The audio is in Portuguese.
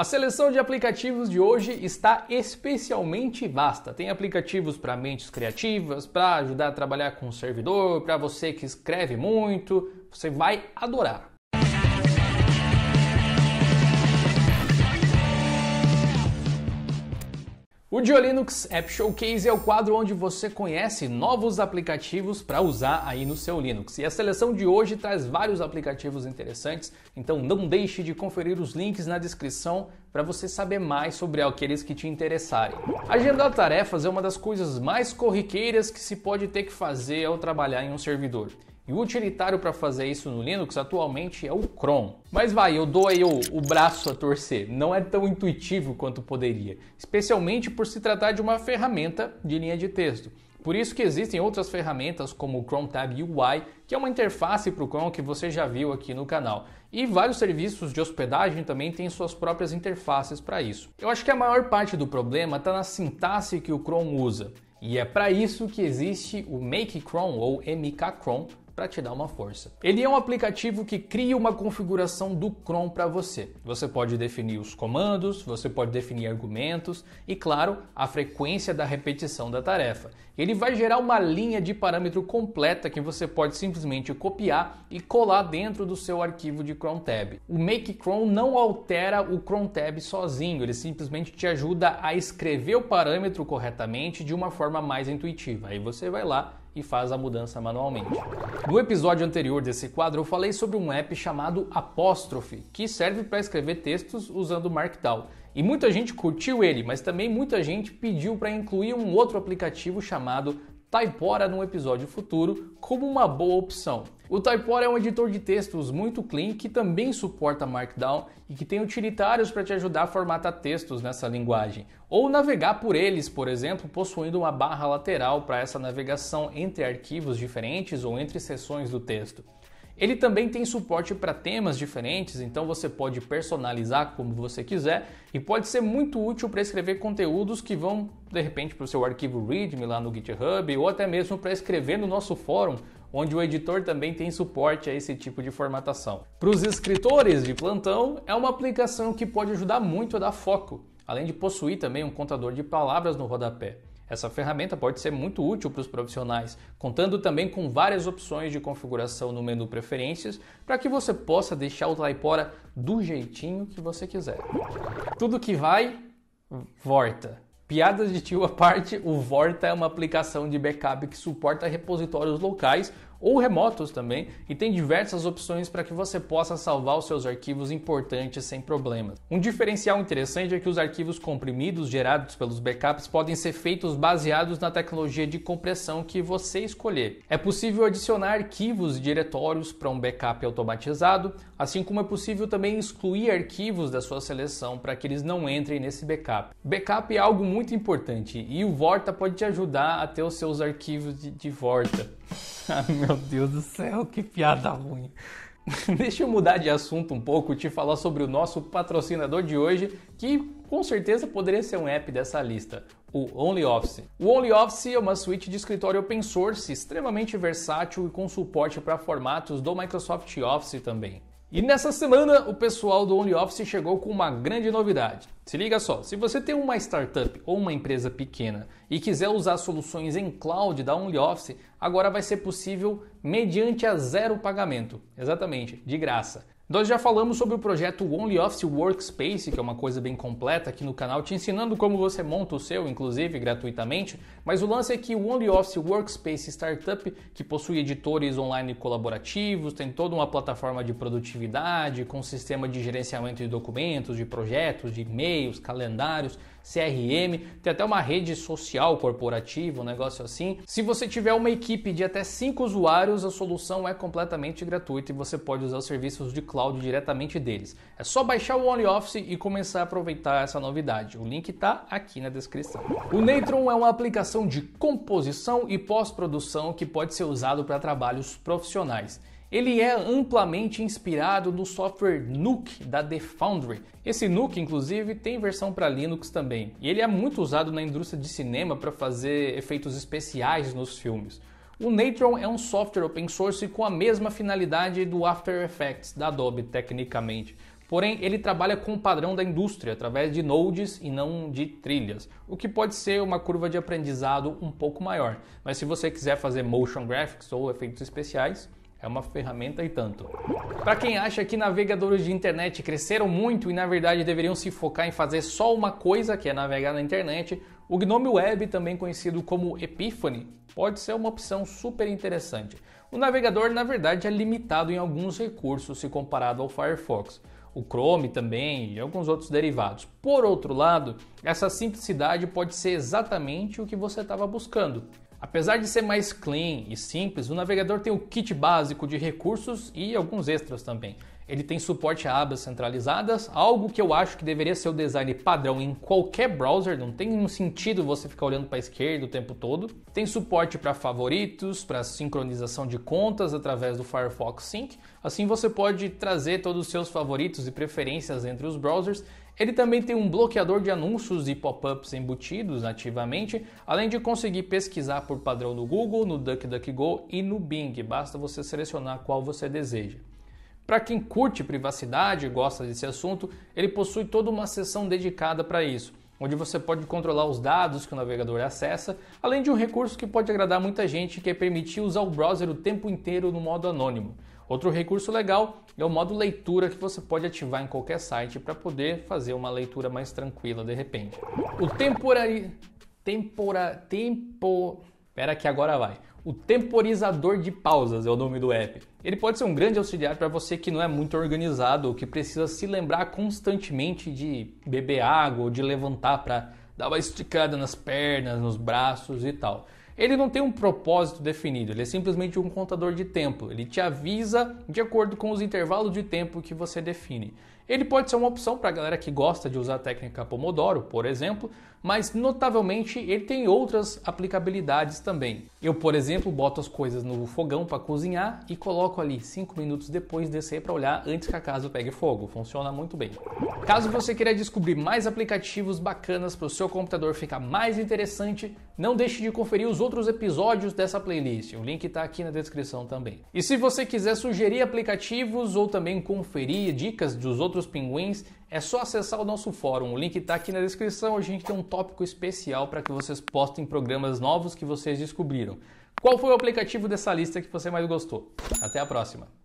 A seleção de aplicativos de hoje está especialmente vasta. Tem aplicativos para mentes criativas, para ajudar a trabalhar com o servidor, para você que escreve muito. Você vai adorar. O GeoLinux App Showcase é o quadro onde você conhece novos aplicativos para usar aí no seu Linux. E a seleção de hoje traz vários aplicativos interessantes, então não deixe de conferir os links na descrição para você saber mais sobre aqueles que te interessarem. Agendar tarefas é uma das coisas mais corriqueiras que se pode ter que fazer ao trabalhar em um servidor. E o utilitário para fazer isso no Linux atualmente é o Chrome. Mas vai, eu dou aí o, o braço a torcer. Não é tão intuitivo quanto poderia, especialmente por se tratar de uma ferramenta de linha de texto. Por isso que existem outras ferramentas como o Chrome Tab UI, que é uma interface para o Chrome que você já viu aqui no canal. E vários serviços de hospedagem também têm suas próprias interfaces para isso. Eu acho que a maior parte do problema está na sintaxe que o Chrome usa. E é para isso que existe o Make Chrome ou MK Chrome, para te dar uma força. Ele é um aplicativo que cria uma configuração do Chrome para você. Você pode definir os comandos, você pode definir argumentos e, claro, a frequência da repetição da tarefa. Ele vai gerar uma linha de parâmetro completa que você pode simplesmente copiar e colar dentro do seu arquivo de Chrome Tab. O Make Chrome não altera o Chrome Tab sozinho, ele simplesmente te ajuda a escrever o parâmetro corretamente de uma forma mais intuitiva. Aí você vai lá e faz a mudança manualmente. No episódio anterior desse quadro, eu falei sobre um app chamado Apóstrofe, que serve para escrever textos usando Markdown. E muita gente curtiu ele, mas também muita gente pediu para incluir um outro aplicativo chamado Taipora num episódio futuro como uma boa opção. O Taipora é um editor de textos muito clean que também suporta Markdown e que tem utilitários para te ajudar a formatar textos nessa linguagem, ou navegar por eles, por exemplo, possuindo uma barra lateral para essa navegação entre arquivos diferentes ou entre seções do texto. Ele também tem suporte para temas diferentes, então você pode personalizar como você quiser e pode ser muito útil para escrever conteúdos que vão de repente para o seu arquivo README lá no GitHub ou até mesmo para escrever no nosso fórum onde o editor também tem suporte a esse tipo de formatação. Para os escritores de plantão, é uma aplicação que pode ajudar muito a dar foco, além de possuir também um contador de palavras no rodapé. Essa ferramenta pode ser muito útil para os profissionais, contando também com várias opções de configuração no menu Preferências para que você possa deixar o Taipora do jeitinho que você quiser. Tudo que vai, volta. Piadas de tio à parte, o Vorta é uma aplicação de backup que suporta repositórios locais ou remotos também, e tem diversas opções para que você possa salvar os seus arquivos importantes sem problemas. Um diferencial interessante é que os arquivos comprimidos gerados pelos backups podem ser feitos baseados na tecnologia de compressão que você escolher. É possível adicionar arquivos e diretórios para um backup automatizado, assim como é possível também excluir arquivos da sua seleção para que eles não entrem nesse backup. Backup é algo muito importante e o Vorta pode te ajudar a ter os seus arquivos de, de Vorta. Ah, meu Deus do céu, que piada ruim. Deixa eu mudar de assunto um pouco e te falar sobre o nosso patrocinador de hoje, que com certeza poderia ser um app dessa lista, o OnlyOffice. O OnlyOffice é uma suíte de escritório open source extremamente versátil e com suporte para formatos do Microsoft Office também. E nessa semana, o pessoal do OnlyOffice chegou com uma grande novidade. Se liga só, se você tem uma startup ou uma empresa pequena e quiser usar soluções em cloud da OnlyOffice, agora vai ser possível mediante a zero pagamento. Exatamente, de graça. Nós já falamos sobre o projeto OnlyOffice Workspace, que é uma coisa bem completa aqui no canal, te ensinando como você monta o seu, inclusive gratuitamente, mas o lance é que o OnlyOffice Workspace Startup, que possui editores online colaborativos, tem toda uma plataforma de produtividade, com sistema de gerenciamento de documentos, de projetos, de e-mails, calendários, CRM, tem até uma rede social corporativa, um negócio assim. Se você tiver uma equipe de até 5 usuários, a solução é completamente gratuita e você pode usar os serviços de cloud diretamente deles. É só baixar o OnlyOffice e começar a aproveitar essa novidade. O link está aqui na descrição. O Neutron é uma aplicação de composição e pós-produção que pode ser usado para trabalhos profissionais. Ele é amplamente inspirado no software Nuke da The Foundry. Esse Nuke, inclusive, tem versão para Linux também. E ele é muito usado na indústria de cinema para fazer efeitos especiais nos filmes. O Natron é um software open source com a mesma finalidade do After Effects da Adobe, tecnicamente. Porém, ele trabalha com o padrão da indústria, através de nodes e não de trilhas, o que pode ser uma curva de aprendizado um pouco maior. Mas se você quiser fazer motion graphics ou efeitos especiais, é uma ferramenta e tanto. Para quem acha que navegadores de internet cresceram muito e na verdade deveriam se focar em fazer só uma coisa, que é navegar na internet, o Gnome Web, também conhecido como Epiphany, pode ser uma opção super interessante. O navegador, na verdade, é limitado em alguns recursos se comparado ao Firefox, o Chrome também e alguns outros derivados. Por outro lado, essa simplicidade pode ser exatamente o que você estava buscando. Apesar de ser mais clean e simples, o navegador tem o kit básico de recursos e alguns extras também. Ele tem suporte a abas centralizadas, algo que eu acho que deveria ser o design padrão em qualquer browser, não tem nenhum sentido você ficar olhando para a esquerda o tempo todo. Tem suporte para favoritos, para sincronização de contas através do Firefox Sync. Assim você pode trazer todos os seus favoritos e preferências entre os browsers ele também tem um bloqueador de anúncios e pop-ups embutidos nativamente, além de conseguir pesquisar por padrão no Google, no DuckDuckGo e no Bing, basta você selecionar qual você deseja. Para quem curte privacidade e gosta desse assunto, ele possui toda uma seção dedicada para isso, onde você pode controlar os dados que o navegador acessa, além de um recurso que pode agradar muita gente, que é permitir usar o browser o tempo inteiro no modo anônimo. Outro recurso legal é o modo leitura que você pode ativar em qualquer site para poder fazer uma leitura mais tranquila de repente. O temporari... Tempora... Tempo... Pera que agora vai. O temporizador de pausas é o nome do app. Ele pode ser um grande auxiliar para você que não é muito organizado ou que precisa se lembrar constantemente de beber água ou de levantar para dar uma esticada nas pernas, nos braços e tal. Ele não tem um propósito definido, ele é simplesmente um contador de tempo. Ele te avisa de acordo com os intervalos de tempo que você define. Ele pode ser uma opção para a galera que gosta de usar a técnica Pomodoro, por exemplo, mas notavelmente ele tem outras aplicabilidades também. Eu, por exemplo, boto as coisas no fogão para cozinhar e coloco ali cinco minutos depois descer para olhar antes que a casa pegue fogo. Funciona muito bem. Caso você queira descobrir mais aplicativos bacanas para o seu computador ficar mais interessante, não deixe de conferir os outros episódios dessa playlist. O link está aqui na descrição também. E se você quiser sugerir aplicativos ou também conferir dicas dos outros pinguins, é só acessar o nosso fórum. O link está aqui na descrição. A gente tem um tópico especial para que vocês postem programas novos que vocês descobriram. Qual foi o aplicativo dessa lista que você mais gostou? Até a próxima!